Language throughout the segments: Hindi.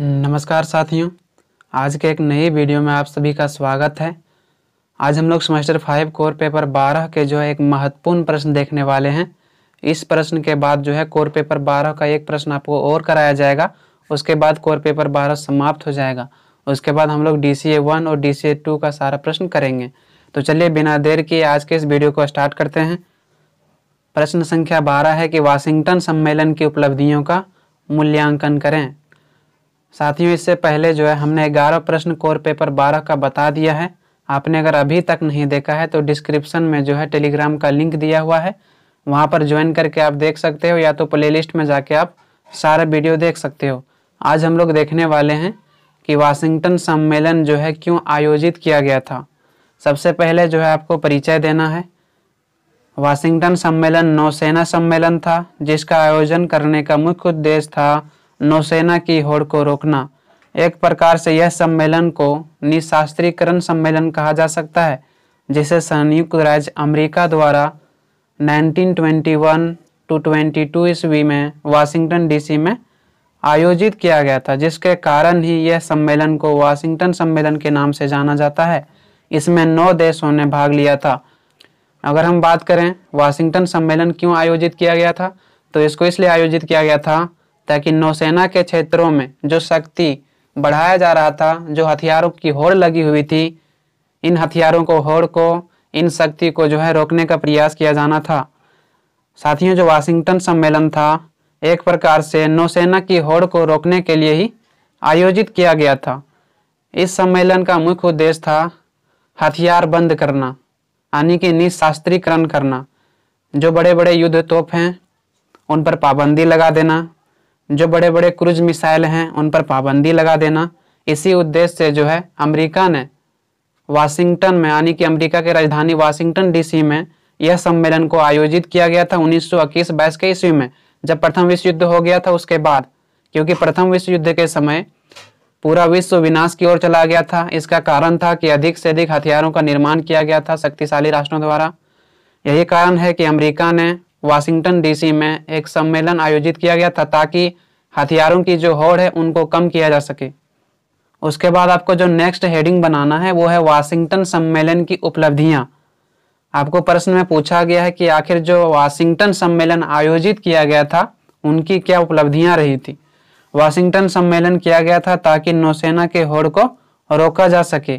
नमस्कार साथियों आज के एक नई वीडियो में आप सभी का स्वागत है आज हम लोग सेमेस्टर फाइव कोर पेपर बारह के जो है एक महत्वपूर्ण प्रश्न देखने वाले हैं इस प्रश्न के बाद जो है कोर पेपर बारह का एक प्रश्न आपको और कराया जाएगा उसके बाद कोर पेपर बारह समाप्त हो जाएगा उसके बाद हम लोग डी सी ए वन और डी सी ए टू का सारा प्रश्न करेंगे तो चलिए बिना देर के आज के इस वीडियो को स्टार्ट करते हैं प्रश्न संख्या बारह है कि वाशिंगटन सम्मेलन की उपलब्धियों का मूल्यांकन करें साथियों इससे पहले जो है हमने ग्यारह प्रश्न कोर पेपर बारह का बता दिया है आपने अगर अभी तक नहीं देखा है तो डिस्क्रिप्शन में जो है टेलीग्राम का लिंक दिया हुआ है वहाँ पर ज्वाइन करके आप देख सकते हो या तो प्लेलिस्ट में जाके आप सारा वीडियो देख सकते हो आज हम लोग देखने वाले हैं कि वाशिंगटन सम्मेलन जो है क्यों आयोजित किया गया था सबसे पहले जो है आपको परिचय देना है वाशिंगटन सम्मेलन नौसेना सम्मेलन था जिसका आयोजन करने का मुख्य उद्देश्य था नौसेना की होड़ को रोकना एक प्रकार से यह सम्मेलन को निशास्त्रीकरण सम्मेलन कहा जा सकता है जिसे संयुक्त राज्य अमेरिका द्वारा 1921 टू 22 ईस्वी में वाशिंगटन डीसी में आयोजित किया गया था जिसके कारण ही यह सम्मेलन को वाशिंगटन सम्मेलन के नाम से जाना जाता है इसमें नौ देशों ने भाग लिया था अगर हम बात करें वाशिंगटन सम्मेलन क्यों आयोजित किया गया था तो इसको इसलिए आयोजित किया गया था ताकि नौसेना के क्षेत्रों में जो शक्ति बढ़ाया जा रहा था जो हथियारों की होड़ लगी हुई थी इन हथियारों को होड़ को इन शक्ति को जो है रोकने का प्रयास किया जाना था साथियों जो वाशिंगटन सम्मेलन था एक प्रकार से नौसेना की होड़ को रोकने के लिए ही आयोजित किया गया था इस सम्मेलन का मुख्य उद्देश्य था हथियार बंद करना यानी कि निशास्त्रीकरण करना जो बड़े बड़े युद्ध तोप हैं उन पर पाबंदी लगा देना जो बड़े बड़े क्रूज मिसाइल हैं उन पर पाबंदी लगा देना इसी उद्देश्य से जो है अमेरिका ने वाशिंगटन में यानी कि अमेरिका की राजधानी वाशिंगटन डीसी में यह सम्मेलन को आयोजित किया गया था उन्नीस सौ इक्कीस बाईस के ईस्वी में जब प्रथम विश्व युद्ध हो गया था उसके बाद क्योंकि प्रथम विश्व युद्ध के समय पूरा विश्व विनाश की ओर चला गया था इसका कारण था कि अधिक से अधिक हथियारों का निर्माण किया गया था शक्तिशाली राष्ट्रों द्वारा यही कारण है कि अमेरिका ने वाशिंगटन डीसी में एक सम्मेलन आयोजित किया गया था ताकि हथियारों की जो होड़ है उनको कम किया जा सके उसके बाद आपको जो नेक्स्ट हेडिंग बनाना है वो है वाशिंगटन सम्मेलन की उपलब्धियाँ आपको प्रश्न में पूछा गया है कि आखिर जो वाशिंगटन सम्मेलन आयोजित किया गया था उनकी क्या उपलब्धियां रही थी वाशिंगटन सम्मेलन किया गया था ताकि नौसेना के होड़ को रोका जा सके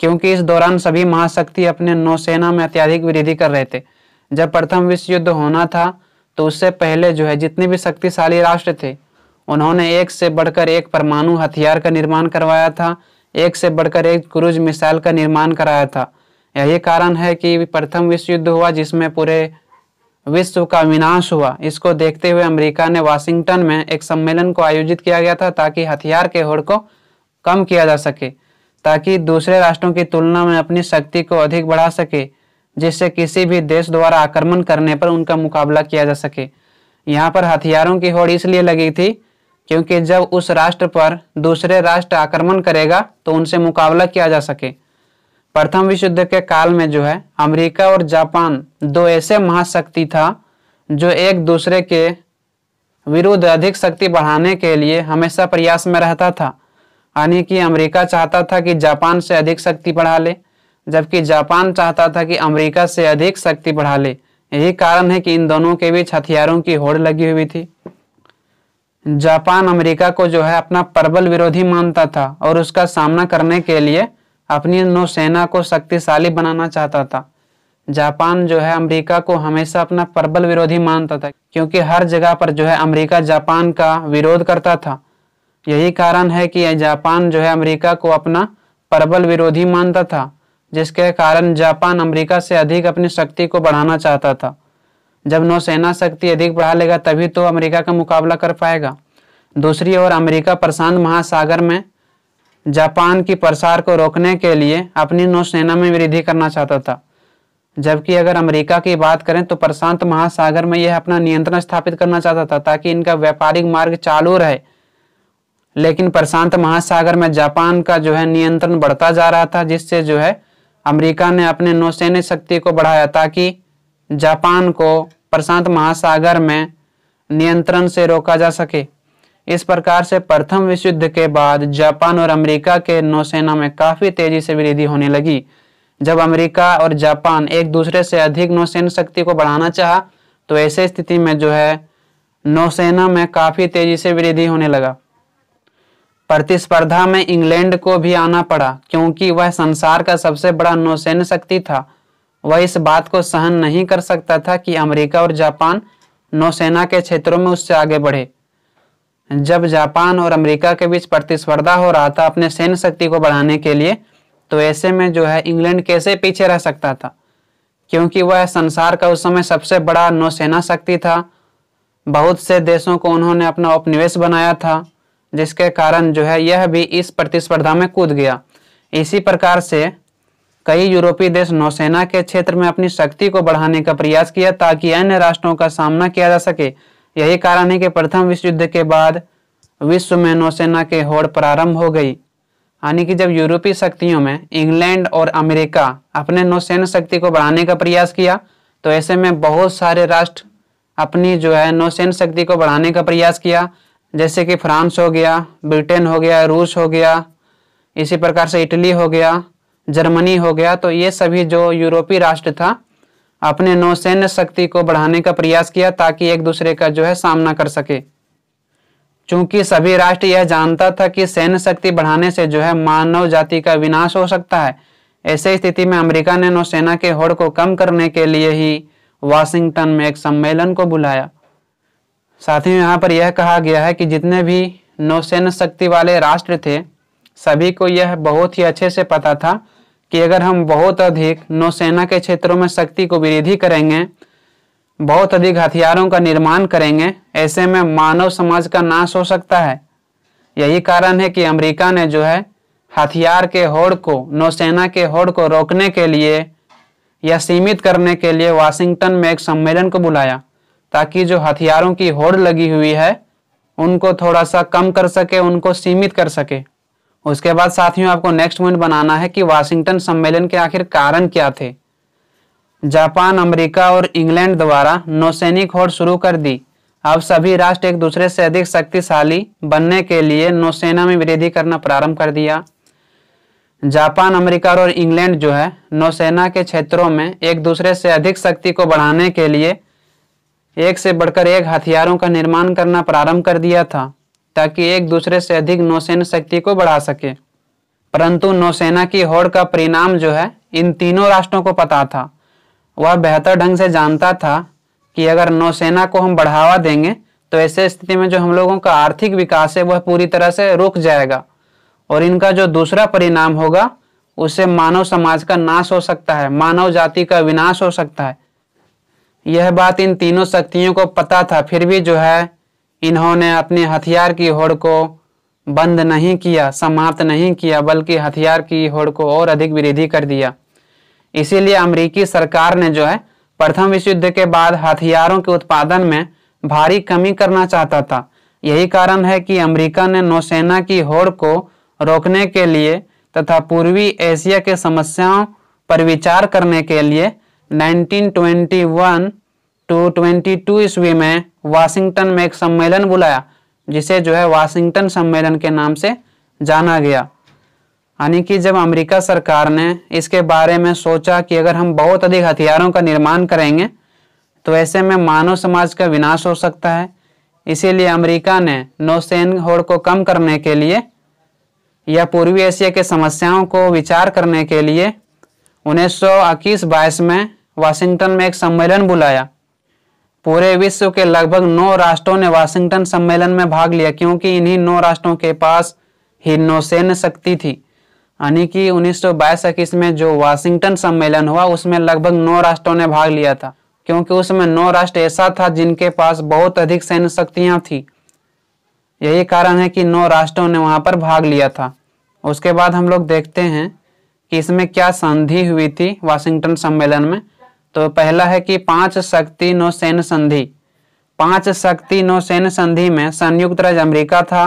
क्योंकि इस दौरान सभी महाशक्ति अपने नौसेना में अत्याधिक वृद्धि कर रहे थे जब प्रथम विश्व युद्ध होना था तो उससे पहले जो है जितने भी शक्तिशाली राष्ट्र थे उन्होंने एक से बढ़कर एक परमाणु हथियार का निर्माण करवाया था एक से बढ़कर एक क्रूज मिसाइल का निर्माण कराया था यही कारण है कि प्रथम विश्व युद्ध हुआ जिसमें पूरे विश्व का विनाश हुआ इसको देखते हुए अमेरिका ने वाशिंगटन में एक सम्मेलन को आयोजित किया गया था ताकि हथियार के होड़ को कम किया जा सके ताकि दूसरे राष्ट्रों की तुलना में अपनी शक्ति को अधिक बढ़ा सके जिससे किसी भी देश द्वारा आक्रमण करने पर उनका मुकाबला किया जा सके यहाँ पर हथियारों की होड़ इसलिए लगी थी क्योंकि जब उस राष्ट्र पर दूसरे राष्ट्र आक्रमण करेगा तो उनसे मुकाबला किया जा सके प्रथम विश्व युद्ध के काल में जो है अमेरिका और जापान दो ऐसे महाशक्ति था जो एक दूसरे के विरुद्ध अधिक शक्ति बढ़ाने के लिए हमेशा प्रयास में रहता था यानी कि अमेरिका चाहता था कि जापान से अधिक शक्ति बढ़ा ले जबकि जापान चाहता था कि अमेरिका से अधिक शक्ति बढ़ा ले यही कारण है कि इन दोनों के बीच हथियारों की होड़ लगी हुई थी जापान अमेरिका को जो है अपना प्रबल विरोधी मानता था और उसका सामना करने के लिए अपनी नौसेना को शक्तिशाली बनाना चाहता था जापान जो है अमेरिका को हमेशा अपना प्रबल विरोधी मानता था क्योंकि हर जगह पर जो है अमेरिका जापान का विरोध करता था यही कारण है कि जापान जो है अमेरिका को अपना प्रबल विरोधी मानता था जिसके कारण जापान अमेरिका से अधिक अपनी शक्ति को बढ़ाना चाहता था जब नौसेना शक्ति अधिक बढ़ा लेगा तभी तो अमेरिका का मुकाबला कर पाएगा दूसरी ओर अमेरिका प्रशांत महासागर में जापान की प्रसार को रोकने के लिए अपनी नौसेना में वृद्धि करना चाहता था जबकि अगर अमेरिका की बात करें तो प्रशांत महासागर में यह अपना नियंत्रण स्थापित करना चाहता था ताकि इनका व्यापारिक मार्ग चालू रहे लेकिन प्रशांत महासागर में जापान का जो है नियंत्रण बढ़ता जा रहा था जिससे जो है अमेरिका ने अपने नौसैन्य शक्ति को बढ़ाया ताकि जापान को प्रशांत महासागर में नियंत्रण से रोका जा सके इस प्रकार से प्रथम विश्व युद्ध के बाद जापान और अमेरिका के नौसेना में काफी तेजी से वृद्धि होने लगी जब अमेरिका और जापान एक दूसरे से अधिक नौसेना शक्ति को बढ़ाना चाहा तो ऐसे स्थिति में जो है नौसेना में काफी तेजी से वृद्धि होने लगा प्रतिस्पर्धा में इंग्लैंड को भी आना पड़ा क्योंकि वह संसार का सबसे बड़ा नौसैन्य शक्ति था वह इस बात को सहन नहीं कर सकता था कि अमेरिका और जापान नौसेना के क्षेत्रों में उससे आगे बढ़े जब जापान और अमेरिका के बीच प्रतिस्पर्धा हो रहा था अपने सैन्य शक्ति को बढ़ाने के लिए तो ऐसे में जो है इंग्लैंड कैसे पीछे रह सकता था क्योंकि वह संसार का उस समय सबसे बड़ा नौसेना शक्ति था बहुत से देशों को उन्होंने अपना उपनिवेश बनाया था जिसके कारण जो है यह भी इस प्रतिस्पर्धा में कूद गया इसी प्रकार से कई यूरोपीय देश नौसेना के क्षेत्र में अपनी शक्ति को बढ़ाने का प्रयास किया ताकि अन्य राष्ट्रों का सामना किया जा सके यही कारण है कि प्रथम विश्व युद्ध के बाद विश्व में नौसेना के होड़ प्रारंभ हो गई यानी कि जब यूरोपीय शक्तियों में इंग्लैंड और अमेरिका अपने नौसेना शक्ति को बढ़ाने का प्रयास किया तो ऐसे में बहुत सारे राष्ट्र अपनी जो है नौसेना शक्ति को बढ़ाने का प्रयास किया जैसे कि फ्रांस हो गया ब्रिटेन हो गया रूस हो गया इसी प्रकार से इटली हो गया जर्मनी हो गया तो ये सभी जो यूरोपीय राष्ट्र था अपने नौसैन्य शक्ति को बढ़ाने का प्रयास किया ताकि एक दूसरे का जो है सामना कर सके चूंकि सभी राष्ट्र यह जानता था कि सैन्य शक्ति बढ़ाने से जो है मानव जाति का विनाश हो सकता है ऐसे स्थिति में अमेरिका ने नौसेना के होड़ को कम करने के लिए ही वाशिंगटन में एक सम्मेलन को बुलाया साथ ही यहाँ पर यह कहा गया है कि जितने भी नौसेन शक्ति वाले राष्ट्र थे सभी को यह बहुत ही अच्छे से पता था कि अगर हम बहुत अधिक नौसेना के क्षेत्रों में शक्ति को वृद्धि करेंगे बहुत अधिक हथियारों का निर्माण करेंगे ऐसे में मानव समाज का नाश हो सकता है यही कारण है कि अमेरिका ने जो है हथियार के होड़ को नौसेना के होड़ को रोकने के लिए या सीमित करने के लिए वाशिंगटन में एक सम्मेलन को बुलाया ताकि जो हथियारों की होड़ लगी हुई है उनको थोड़ा सा कम कर सके उनको सीमित कर सके उसके बाद साथियों आपको नेक्स्ट पॉइंट बनाना है कि वाशिंगटन सम्मेलन के आखिर कारण क्या थे जापान अमेरिका और इंग्लैंड द्वारा नौसैनिक होड़ शुरू कर दी अब सभी राष्ट्र एक दूसरे से अधिक शक्तिशाली बनने के लिए नौसेना में वृद्धि करना प्रारंभ कर दिया जापान अमेरिका और इंग्लैंड जो है नौसेना के क्षेत्रों में एक दूसरे से अधिक शक्ति को बढ़ाने के लिए एक से बढ़कर एक हथियारों का निर्माण करना प्रारंभ कर दिया था ताकि एक दूसरे से अधिक नौसेना शक्ति को बढ़ा सके परंतु नौसेना की होड़ का परिणाम जो है इन तीनों राष्ट्रों को पता था वह बेहतर ढंग से जानता था कि अगर नौसेना को हम बढ़ावा देंगे तो ऐसे स्थिति में जो हम लोगों का आर्थिक विकास है वह पूरी तरह से रुक जाएगा और इनका जो दूसरा परिणाम होगा उससे मानव समाज का नाश हो सकता है मानव जाति का विनाश हो सकता है यह बात इन तीनों शक्तियों को पता था फिर भी जो है इन्होंने अपने हथियार की होड़ को बंद नहीं किया समाप्त नहीं किया बल्कि हथियार की होड़ को और अधिक वृद्धि कर दिया इसीलिए अमेरिकी सरकार ने जो है प्रथम विश्व युद्ध के बाद हथियारों के उत्पादन में भारी कमी करना चाहता था यही कारण है कि अमेरिका ने नौसेना की होड़ को रोकने के लिए तथा पूर्वी एशिया के समस्याओं पर विचार करने के लिए 1921 टू 22 ईस्वी में वाशिंगटन में एक सम्मेलन बुलाया जिसे जो है वाशिंगटन सम्मेलन के नाम से जाना गया यानी कि जब अमेरिका सरकार ने इसके बारे में सोचा कि अगर हम बहुत अधिक हथियारों का निर्माण करेंगे तो ऐसे में मानव समाज का विनाश हो सकता है इसीलिए अमेरिका ने नौसैन होड़ को कम करने के लिए या पूर्वी एशिया के समस्याओं को विचार करने के लिए उन्नीस सौ इक्कीस बाईस में वाशिंगटन में एक सम्मेलन बुलाया पूरे विश्व के लगभग नौ राष्ट्रों ने वाशिंगटन सम्मेलन में भाग लिया क्योंकि इन्हीं नौ राष्ट्रों के पास ही नौसेन शक्ति थी यानी कि उन्नीस सौ बाईस में जो वाशिंगटन सम्मेलन हुआ उसमें लगभग नौ राष्ट्रों ने भाग लिया था क्योंकि उसमें नौ राष्ट्र ऐसा था जिनके पास बहुत अधिक सैन्य शक्तियां थी यही कारण है कि नौ राष्ट्रों ने वहां पर भाग लिया था उसके बाद हम लोग देखते हैं इसमें क्या संधि हुई थी वाशिंगटन सम्मेलन में तो पहला है कि पांच शक्ति सैन्य संधि पांच शक्ति सैन्य संधि में संयुक्त राज्य अमेरिका था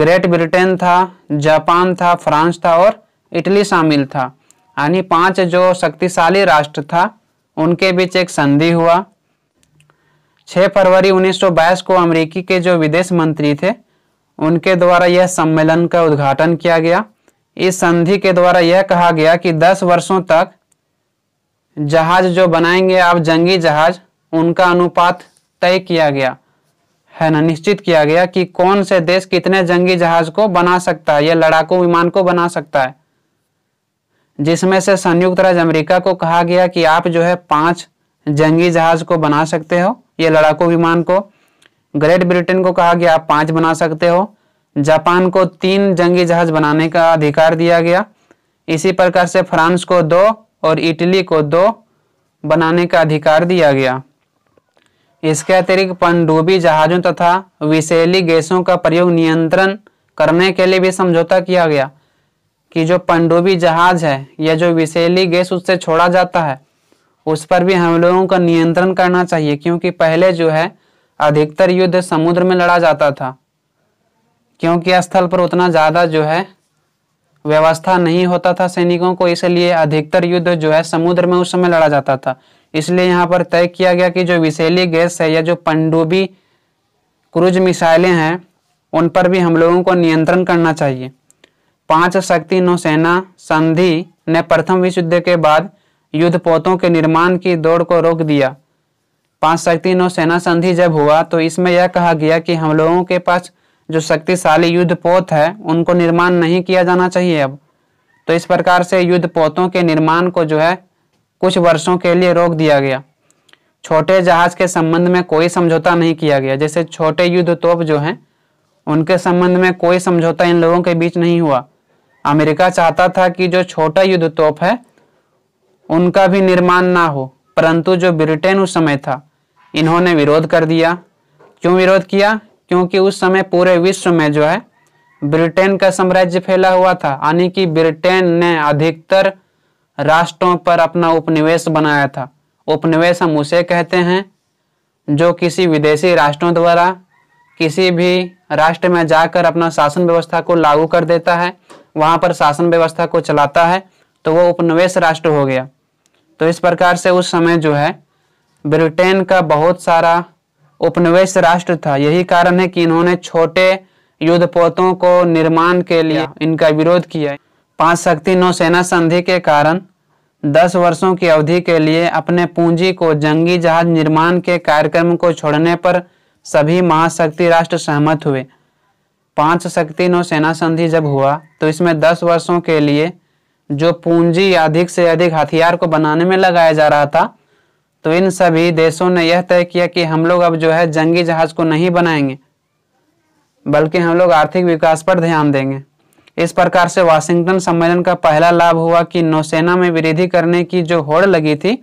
ग्रेट ब्रिटेन था जापान था फ्रांस था और इटली शामिल था यानी पांच जो शक्तिशाली राष्ट्र था उनके बीच एक संधि हुआ 6 फरवरी 1922 को अमेरिकी के जो विदेश मंत्री थे उनके द्वारा यह सम्मेलन का उद्घाटन किया गया इस संधि के द्वारा यह कहा गया कि दस वर्षों तक जहाज जो बनाएंगे आप जंगी जहाज उनका अनुपात तय किया गया है ना निश्चित किया गया कि कौन से देश कितने जंगी जहाज को बना सकता है या लड़ाकू विमान को बना सकता है जिसमें से संयुक्त राज्य अमेरिका को कहा गया कि आप जो है पांच जंगी जहाज को बना सकते हो या लड़ाकू विमान को ग्रेट ब्रिटेन को कहा गया आप पांच बना सकते हो जापान को तीन जंगी जहाज बनाने का अधिकार दिया गया इसी प्रकार से फ्रांस को दो और इटली को दो बनाने का अधिकार दिया गया इसके अतिरिक्त पनडुब्बी जहाजों तथा विशेली गैसों का प्रयोग नियंत्रण करने के लिए भी समझौता किया गया कि जो पनडुब्बी जहाज है या जो विशेली गैस उससे छोड़ा जाता है उस पर भी हम लोगों का नियंत्रण करना चाहिए क्योंकि पहले जो है अधिकतर युद्ध समुद्र में लड़ा जाता था क्योंकि स्थल पर उतना ज़्यादा जो है व्यवस्था नहीं होता था सैनिकों को इसलिए अधिकतर युद्ध जो है समुद्र में उस समय लड़ा जाता था इसलिए यहाँ पर तय किया गया कि जो विषैली गैस है या जो पंडुबी क्रूज मिसाइलें हैं उन पर भी हम लोगों को नियंत्रण करना चाहिए पांच शक्ति नौसेना संधि ने प्रथम विश्व युद्ध के बाद युद्ध पोतों के निर्माण की दौड़ को रोक दिया पांच शक्ति नौसेना संधि जब हुआ तो इसमें यह कहा गया कि हम लोगों के पास जो शक्तिशाली युद्धपोत है उनको निर्माण नहीं किया जाना चाहिए अब तो इस प्रकार से युद्धपोतों के निर्माण को जो है कुछ वर्षों के लिए रोक दिया गया छोटे जहाज के संबंध में कोई समझौता नहीं किया गया जैसे छोटे युद्ध तोप जो हैं उनके संबंध में कोई समझौता इन लोगों के बीच नहीं हुआ अमेरिका चाहता था कि जो छोटा युद्ध तोप है उनका भी निर्माण ना हो परंतु जो ब्रिटेन उस समय था इन्होंने विरोध कर दिया क्यों विरोध किया क्योंकि उस समय पूरे विश्व में जो है ब्रिटेन का साम्राज्य फैला हुआ था यानी कि ब्रिटेन ने अधिकतर राष्ट्रों पर अपना उपनिवेश बनाया था उपनिवेश हम उसे कहते हैं जो किसी विदेशी राष्ट्रों द्वारा किसी भी राष्ट्र में जाकर अपना शासन व्यवस्था को लागू कर देता है वहाँ पर शासन व्यवस्था को चलाता है तो वो उपनिवेश राष्ट्र हो गया तो इस प्रकार से उस समय जो है ब्रिटेन का बहुत सारा उपनिवेश राष्ट्र था यही कारण है कि इन्होंने छोटे युद्ध पोतों को निर्माण के लिए इनका विरोध किया पांच शक्ति नौसेना संधि के कारण दस वर्षों की अवधि के लिए अपने पूंजी को जंगी जहाज निर्माण के कार्यक्रम को छोड़ने पर सभी महाशक्ति राष्ट्र सहमत हुए पांच शक्ति नौसेना संधि जब हुआ तो इसमें दस वर्षों के लिए जो पूंजी अधिक से अधिक हथियार को बनाने में लगाया जा रहा था तो इन सभी देशों ने यह तय किया कि हम लोग अब जो है जंगी जहाज को नहीं बनाएंगे बल्कि हम लोग आर्थिक विकास पर ध्यान देंगे इस प्रकार से वाशिंगटन सम्मेलन का पहला लाभ हुआ कि नौसेना में वृद्धि करने की जो होड़ लगी थी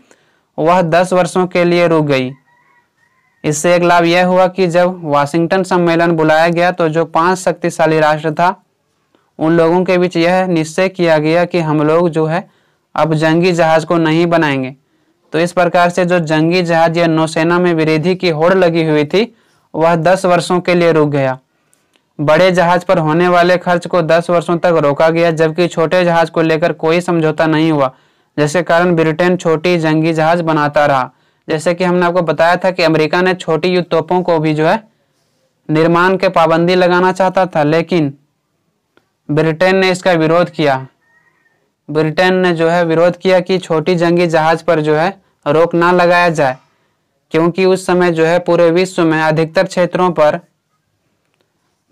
वह दस वर्षों के लिए रुक गई इससे एक लाभ यह हुआ कि जब वाशिंगटन सम्मेलन बुलाया गया तो जो पांच शक्तिशाली राष्ट्र था उन लोगों के बीच यह निश्चय किया गया कि हम लोग जो है अब जंगी जहाज को नहीं बनाएंगे तो इस प्रकार से जो जंगी जहाज या नौसेना में विरोधी की होड़ लगी हुई थी वह दस वर्षों के लिए रुक गया बड़े जहाज पर होने वाले खर्च को दस वर्षों तक रोका गया जबकि छोटे जहाज को लेकर कोई समझौता नहीं हुआ जिसके कारण ब्रिटेन छोटी जंगी जहाज बनाता रहा जैसे कि हमने आपको बताया था कि अमेरिका ने छोटी युद्ध तोपों को भी जो है निर्माण के पाबंदी लगाना चाहता था लेकिन ब्रिटेन ने इसका विरोध किया ब्रिटेन ने जो है विरोध किया कि छोटी जंगी जहाज पर जो है रोक ना लगाया जाए क्योंकि उस समय जो है पूरे विश्व में अधिकतर क्षेत्रों पर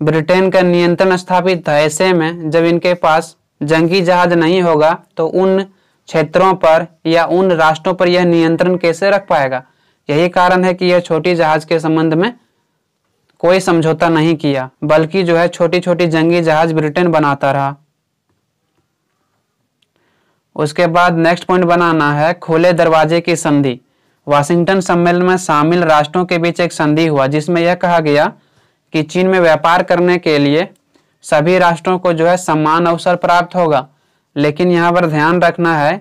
ब्रिटेन का नियंत्रण स्थापित था ऐसे में जब इनके पास जंगी जहाज नहीं होगा तो उन क्षेत्रों पर या उन राष्ट्रों पर यह नियंत्रण कैसे रख पाएगा यही कारण है कि यह छोटी जहाज के संबंध में कोई समझौता नहीं किया बल्कि जो है छोटी छोटी जंगी जहाज ब्रिटेन बनाता रहा उसके बाद नेक्स्ट पॉइंट बनाना है खुले दरवाजे की संधि वाशिंगटन सम्मेलन में शामिल राष्ट्रों के बीच एक संधि हुआ जिसमें यह कहा गया कि चीन में व्यापार करने के लिए सभी राष्ट्रों को जो है समान अवसर प्राप्त होगा लेकिन यहाँ पर ध्यान रखना है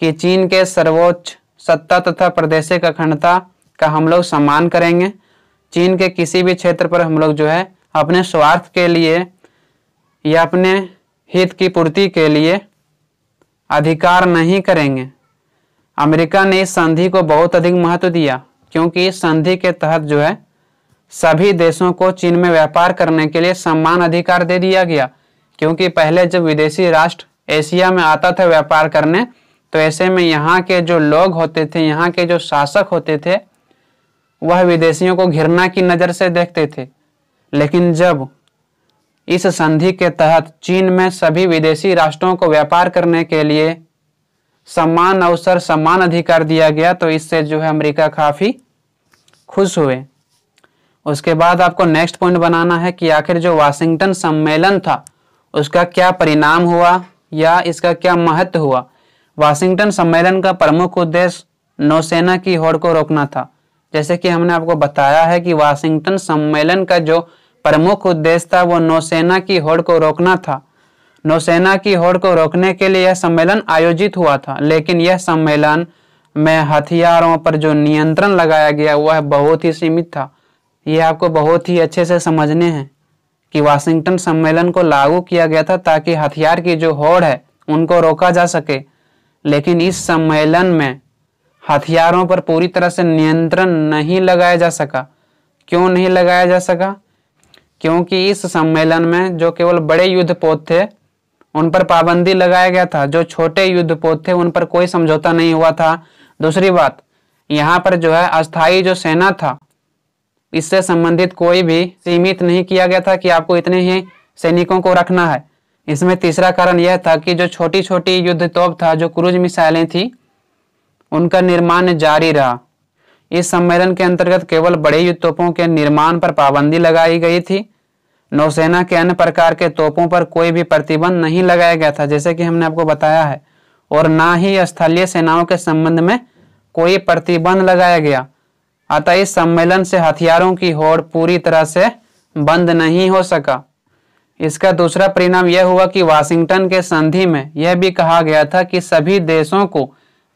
कि चीन के सर्वोच्च सत्ता तथा प्रदेशिक अखंडता का हम लोग सम्मान करेंगे चीन के किसी भी क्षेत्र पर हम लोग जो है अपने स्वार्थ के लिए या अपने हित की पूर्ति के लिए अधिकार नहीं करेंगे अमेरिका ने इस संधि को बहुत अधिक महत्व दिया क्योंकि इस संधि के तहत जो है सभी देशों को चीन में व्यापार करने के लिए सम्मान अधिकार दे दिया गया क्योंकि पहले जब विदेशी राष्ट्र एशिया में आता था व्यापार करने तो ऐसे में यहाँ के जो लोग होते थे यहाँ के जो शासक होते थे वह विदेशियों को घिरना की नज़र से देखते थे लेकिन जब इस संधि के तहत चीन में सभी विदेशी राष्ट्रों को व्यापार करने के लिए समान अवसर समान अधिकार दिया गया तो इससे जो है अमेरिका काफ़ी खुश हुए उसके बाद आपको नेक्स्ट पॉइंट बनाना है कि आखिर जो वाशिंगटन सम्मेलन था उसका क्या परिणाम हुआ या इसका क्या महत्व हुआ वाशिंगटन सम्मेलन का प्रमुख उद्देश्य नौसेना की होड़ को रोकना था जैसे कि हमने आपको बताया है कि वाशिंगटन सम्मेलन का जो प्रमुख उद्देश्य था वो नौसेना की होड़ को रोकना था नौसेना की होड़ को रोकने के लिए यह सम्मेलन आयोजित हुआ था लेकिन यह सम्मेलन में हथियारों पर जो नियंत्रण लगाया गया वह बहुत ही सीमित था यह आपको बहुत ही अच्छे से समझने हैं कि वाशिंगटन सम्मेलन को लागू किया गया था ताकि हथियार की जो होड़ है उनको रोका जा सके लेकिन इस सम्मेलन में हथियारों पर पूरी तरह से नियंत्रण नहीं लगाया जा सका क्यों नहीं लगाया जा सका क्योंकि इस सम्मेलन में जो केवल बड़े युद्धपोत थे उन पर पाबंदी लगाया गया था जो छोटे युद्धपोत थे उन पर कोई समझौता नहीं हुआ था दूसरी बात यहाँ पर जो है अस्थाई जो सेना था इससे संबंधित कोई भी सीमित नहीं किया गया था कि आपको इतने ही सैनिकों को रखना है इसमें तीसरा कारण यह था कि जो छोटी छोटी युद्ध तोप था जो क्रूज मिसाइलें थी उनका निर्माण जारी रहा इस सम्मेलन के अंतर्गत केवल बड़े युद्ध तोपों के निर्माण पर पाबंदी लगाई गई थी नौसेना के अन्य प्रकार के तोपों पर कोई भी प्रतिबंध नहीं लगाया गया था जैसे कि हमने आपको बताया है और ना ही स्थलीय सेनाओं के संबंध में कोई प्रतिबंध लगाया गया अतः इस सम्मेलन से हथियारों की होड़ पूरी तरह से बंद नहीं हो सका इसका दूसरा परिणाम यह हुआ कि वाशिंगटन के संधि में यह भी कहा गया था कि सभी देशों को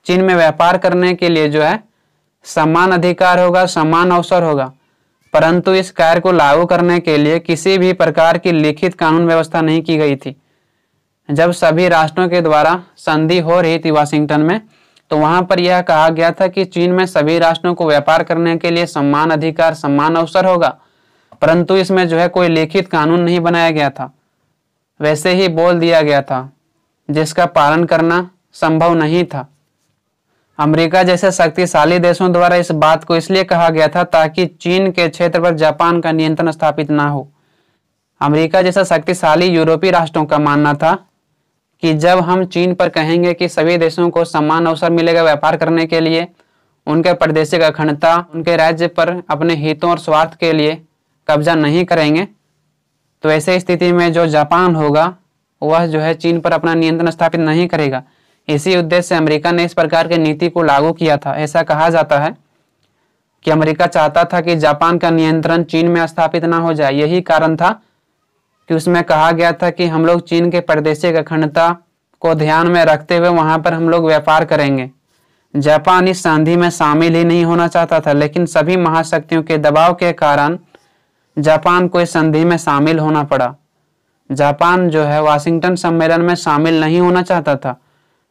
चीन में व्यापार करने के लिए जो है समान अधिकार होगा समान अवसर होगा परंतु इस कार्य को लागू करने के लिए किसी भी प्रकार की लिखित कानून व्यवस्था नहीं की गई थी जब सभी राष्ट्रों के द्वारा संधि हो रही थी वाशिंगटन में तो वहां पर यह कहा गया था कि चीन में सभी राष्ट्रों को व्यापार करने के लिए समान अधिकार समान अवसर होगा परंतु इसमें जो है कोई लिखित कानून नहीं बनाया गया था वैसे ही बोल दिया गया था जिसका पालन करना संभव नहीं था अमेरिका जैसे शक्तिशाली देशों द्वारा इस बात को इसलिए कहा गया था ताकि चीन के क्षेत्र पर जापान का नियंत्रण स्थापित ना हो अमेरिका जैसा शक्तिशाली यूरोपीय राष्ट्रों का मानना था कि जब हम चीन पर कहेंगे कि सभी देशों को समान अवसर मिलेगा व्यापार करने के लिए उनके प्रदेशिक अखंडता उनके राज्य पर अपने हितों और स्वार्थ के लिए कब्जा नहीं करेंगे तो ऐसे स्थिति में जो जापान होगा वह जो है चीन पर अपना नियंत्रण स्थापित नहीं करेगा इसी उद्देश्य से अमेरिका ने इस प्रकार की नीति को लागू किया था ऐसा कहा जाता है कि अमेरिका चाहता था कि जापान का नियंत्रण चीन में स्थापित ना हो जाए यही कारण था कि उसमें कहा गया था कि हम लोग चीन के प्रदेशिक अखंडता को ध्यान में रखते हुए वहां पर हम लोग व्यापार करेंगे जापान इस संधि में शामिल ही नहीं होना चाहता था लेकिन सभी महाशक्तियों के दबाव के कारण जापान को इस संधि में शामिल होना पड़ा जापान जो है वाशिंगटन सम्मेलन में शामिल नहीं होना चाहता था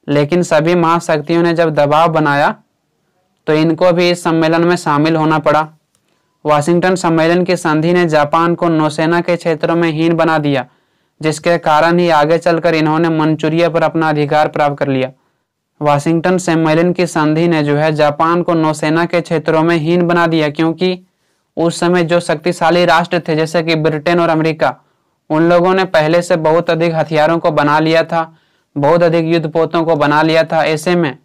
लेकिन सभी महाशक्तियों ने जब दबाव बनाया तो इनको भी इस सम्मेलन में शामिल होना पड़ा वाशिंगटन सम्मेलन की संधि ने जापान को नौसेना के क्षेत्रों में हीन बना दिया जिसके कारण ही आगे चलकर इन्होंने मंचूरिया पर अपना अधिकार प्राप्त कर लिया वाशिंगटन सम्मेलन की संधि ने जो है जापान को नौसेना के क्षेत्रों में हीन बना दिया क्योंकि उस समय जो शक्तिशाली राष्ट्र थे जैसे कि ब्रिटेन और अमेरिका उन लोगों ने पहले से बहुत अधिक हथियारों को बना लिया था बहुत अधिक युद्ध पोतों को बना लिया था ऐसे में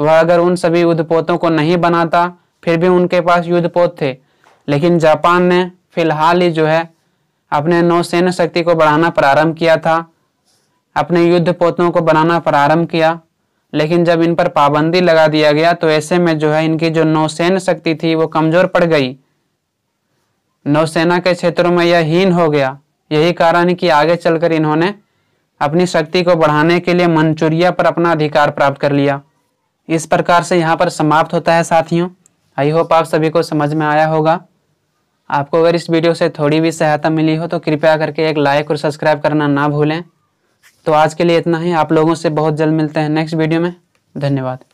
वह अगर उन सभी युद्ध पोतों को नहीं बनाता फिर भी उनके पास युद्ध पोत थे लेकिन जापान ने फिलहाल ही जो है अपने नौसेन शक्ति को बढ़ाना प्रारंभ किया था अपने युद्ध पोतों को बनाना प्रारंभ किया लेकिन जब इन पर पाबंदी लगा दिया गया तो ऐसे में जो है इनकी जो नौसेना शक्ति थी वो कमजोर पड़ गई नौसेना के क्षेत्रों में यह हीन हो गया यही कारण कि आगे चलकर इन्होंने अपनी शक्ति को बढ़ाने के लिए मंचूरिया पर अपना अधिकार प्राप्त कर लिया इस प्रकार से यहाँ पर समाप्त होता है साथियों आई होप आप सभी को समझ में आया होगा आपको अगर इस वीडियो से थोड़ी भी सहायता मिली हो तो कृपया करके एक लाइक और सब्सक्राइब करना ना भूलें तो आज के लिए इतना ही आप लोगों से बहुत जल्द मिलते हैं नेक्स्ट वीडियो में धन्यवाद